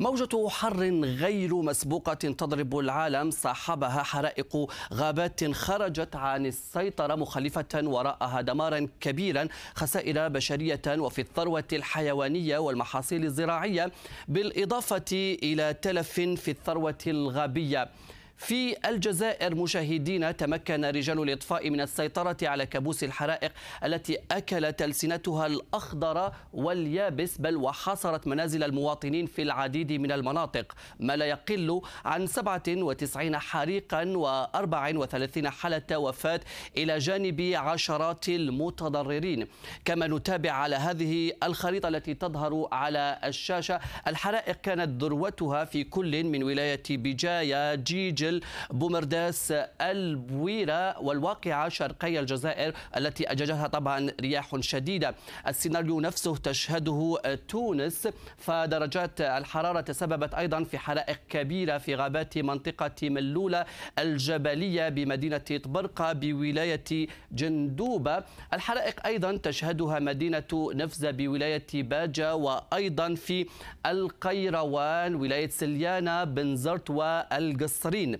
موجة حر غير مسبوقة تضرب العالم صاحبها حرائق غابات خرجت عن السيطرة مخلفة وراءها دمارا كبيرا خسائر بشرية وفي الثروة الحيوانية والمحاصيل الزراعية بالإضافة إلى تلف في الثروة الغابية في الجزائر مشاهدين تمكن رجال الإطفاء من السيطرة على كابوس الحرائق التي أكلت ألسنتها الأخضر واليابس بل وحاصرت منازل المواطنين في العديد من المناطق ما لا يقل عن 97 حريقا و34 حالة وفاة إلى جانب عشرات المتضررين كما نتابع على هذه الخريطة التي تظهر على الشاشة الحرائق كانت ذروتها في كل من ولاية بجاية جيجر تسجل بومرداس البويرة والواقعة شرقي الجزائر التي أججتها طبعا رياح شديدة السيناريو نفسه تشهده تونس فدرجات الحرارة تسببت أيضا في حرائق كبيرة في غابات منطقة ملولة الجبلية بمدينة طبرقة بولاية جندوبة الحرائق أيضا تشهدها مدينة نفزة بولاية باجة وأيضا في القيروان ولاية سليانة بنزرت والقصرين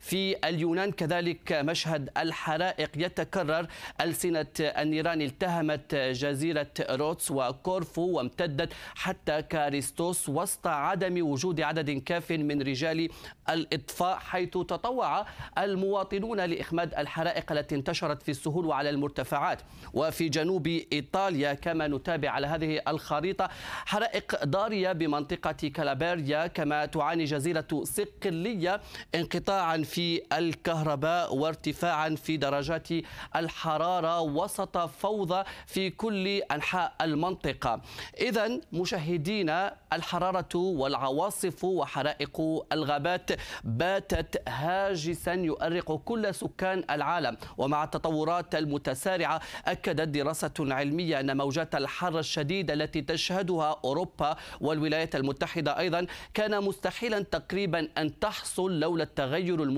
في اليونان كذلك مشهد الحرائق يتكرر ألسنة النيران التهمت جزيرة روتس وكورفو وامتدت حتى كاريستوس وسط عدم وجود عدد كاف من رجال الإطفاء حيث تطوع المواطنون لإخماد الحرائق التي انتشرت في السهول وعلى المرتفعات وفي جنوب إيطاليا كما نتابع على هذه الخريطة حرائق ضارية بمنطقة كالابيريا كما تعاني جزيرة صقلية انقطاعا في الكهرباء وارتفاعا في درجات الحرارة وسط فوضى في كل أنحاء المنطقة إذا مشاهدينا الحرارة والعواصف وحرائق الغابات باتت هاجسا يؤرق كل سكان العالم ومع التطورات المتسارعة أكدت دراسة علمية أن موجات الحر الشديده التي تشهدها أوروبا والولايات المتحدة أيضا كان مستحيلا تقريبا أن تحصل لولا التغير المستمر